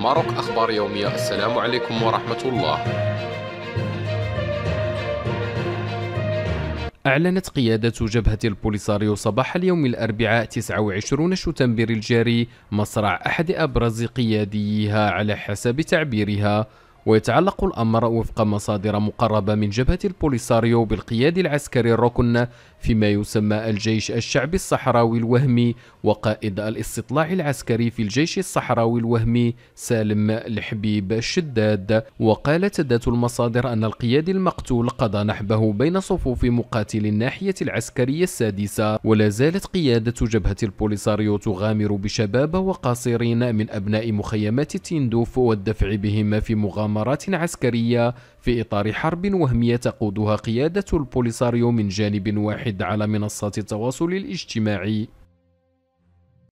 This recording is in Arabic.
ماروك أخبار يومية السلام عليكم ورحمة الله أعلنت قيادة جبهة البوليساريو صباح اليوم الأربعاء 29 شتنبر الجاري مصرع أحد أبرز قياديها على حسب تعبيرها ويتعلق الأمر وفق مصادر مقربة من جبهة البوليساريو بالقيادي العسكري الركن فيما يسمى الجيش الشعبي الصحراوي الوهمي وقائد الاستطلاع العسكري في الجيش الصحراوي الوهمي سالم الحبيب الشداد وقالت ذات المصادر أن القيادي المقتول قضى نحبه بين صفوف مقاتلي الناحية العسكرية السادسة ولا زالت قيادة جبهة البوليساريو تغامر بشباب وقاصرين من أبناء مخيمات تيندوف والدفع بهم في مغامرة مؤامرات عسكرية في إطار حرب وهمية تقودها قيادة البوليساريو من جانب واحد على منصات التواصل الاجتماعي